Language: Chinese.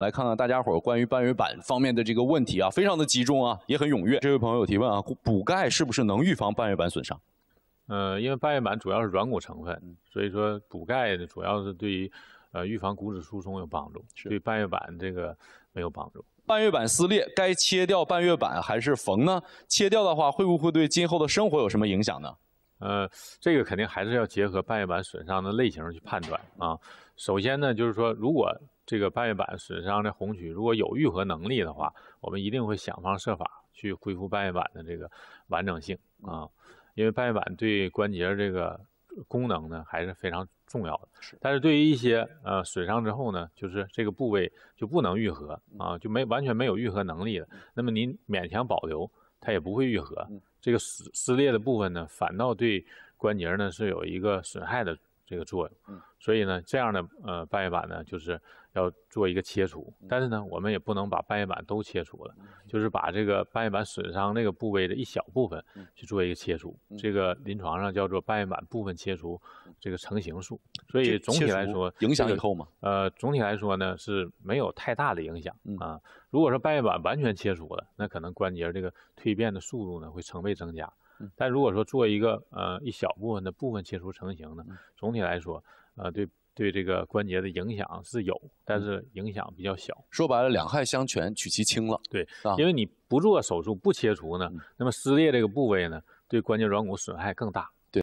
来看看大家伙关于半月板方面的这个问题啊，非常的集中啊，也很踊跃。这位朋友提问啊，补钙是不是能预防半月板损伤？呃，因为半月板主要是软骨成分，所以说补钙主要是对于呃预防骨质疏松有帮助，对半月板这个没有帮助。半月板撕裂该切掉半月板还是缝呢？切掉的话会不会对今后的生活有什么影响呢？呃，这个肯定还是要结合半月板损伤的类型去判断啊。首先呢，就是说，如果这个半月板损伤的红区如果有愈合能力的话，我们一定会想方设法去恢复半月板的这个完整性啊，因为半月板对关节这个功能呢还是非常重要的。但是对于一些呃损伤之后呢，就是这个部位就不能愈合啊，就没完全没有愈合能力了。那么您勉强保留。它也不会愈合，这个撕撕裂的部分呢，反倒对关节呢是有一个损害的。这个作用，所以呢，这样的呃半月板呢，就是要做一个切除，但是呢，我们也不能把半月板都切除了，就是把这个半月板损伤那个部位的一小部分去做一个切除，这个临床上叫做半月板部分切除，这个成型术。所以总体来说影响以后吗？呃，总体来说呢，是没有太大的影响啊。如果说半月板完全切除了，那可能关节这个蜕变的速度呢会成倍增加。但如果说做一个呃一小部分的部分切除成型呢，总体来说，呃对对这个关节的影响是有，但是影响比较小。说白了，两害相权取其轻了。对，因为你不做手术不切除呢，那么撕裂这个部位呢，对关节软骨损害更大。